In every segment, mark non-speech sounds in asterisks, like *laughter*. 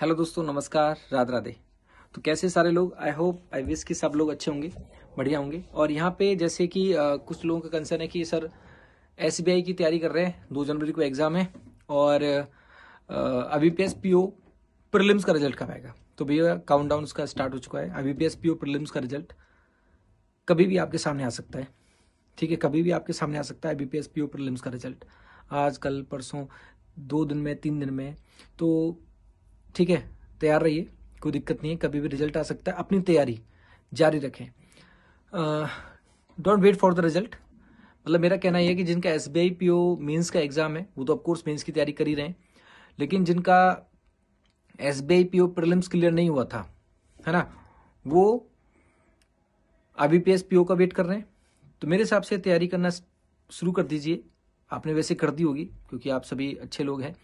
hello दोस्तों नमस्कार राधे राधे तो कैसे सारे लोग आई होप आई विश कि सब लोग अच्छे होंगे बढ़िया होंगे और यहाँ पे जैसे कि आ, कुछ लोगों का कंसर्न है कि सर एस की तैयारी कर रहे हैं दो जनवरी को एग्ज़ाम है और अभी P S P O prelims का रिजल्ट कब आएगा तो भैया काउंट डाउन उसका स्टार्ट हो चुका है अभी P S P O prelims का रिजल्ट कभी भी आपके सामने आ सकता है ठीक है कभी भी आपके सामने आ सकता है अभी P S P O prelims का रिजल्ट आज कल परसों दो दिन में तीन दिन में तो ठीक है तैयार रहिए कोई दिक्कत नहीं है कभी भी रिजल्ट आ सकता है अपनी तैयारी जारी रखें don't wait for the result मतलब मेरा कहना यह है कि जिनका S B I P O mains का एग्ज़ाम है वो तो ऑफकोर्स मेन्स की तैयारी कर ही रहे हैं लेकिन जिनका S B I P O prelims clear नहीं हुआ था है ना वो I P S P O का वेट कर रहे हैं तो मेरे हिसाब से तैयारी करना शुरू कर दीजिए आपने वैसे कर दी होगी क्योंकि आप सभी अच्छे लोग हैं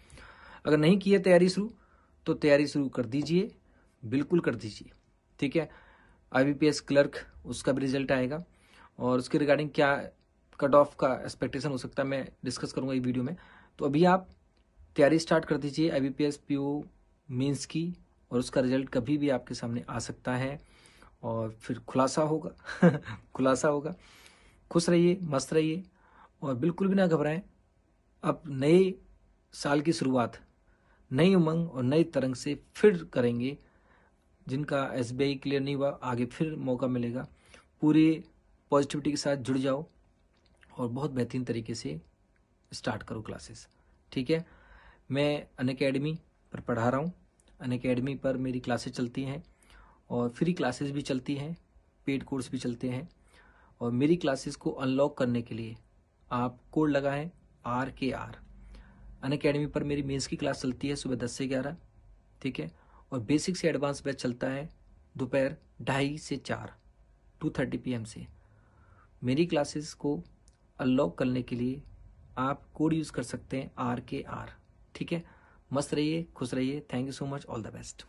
अगर नहीं किए तैयारी शुरू तो तैयारी शुरू कर दीजिए बिल्कुल कर दीजिए ठीक है आई क्लर्क उसका भी रिजल्ट आएगा और उसके रिगार्डिंग क्या कट ऑफ का एक्सपेक्टेशन हो सकता है मैं डिस्कस करूंगा ये वीडियो में तो अभी आप तैयारी स्टार्ट कर दीजिए I B P S P O mains की और उसका रिजल्ट कभी भी आपके सामने आ सकता है और फिर खुलासा होगा *laughs* खुलासा होगा खुश रहिए मस्त रहिए और बिल्कुल भी ना घबराएं अब नए साल की शुरुआत नई उमंग और नई तरंग से फिर करेंगे जिनका एस क्लियर नहीं हुआ आगे फिर मौका मिलेगा पूरे पॉजिटिविटी के साथ जुड़ जाओ और बहुत बेहतरीन तरीके से स्टार्ट करो क्लासेस ठीक है मैं अन अकेडमी पर पढ़ा रहा हूँ अन अकेडमी पर मेरी क्लासेस चलती हैं और फ्री क्लासेस भी चलती हैं पेड कोर्स भी चलते हैं और मेरी क्लासेस को अनलॉक करने के लिए आप कोड लगाएं आर के आर अन अकेडमी पर मेरी मेंस की क्लास चलती है सुबह दस से ग्यारह ठीक है और बेसिक से एडवांस बैच चलता है दोपहर ढाई से चार टू थर्टी पी से मेरी क्लासेस को अनलॉक करने के लिए आप कोड यूज़ कर सकते हैं आर के आर ठीक है मस्त रहिए खुश रहिए thank you so much all the best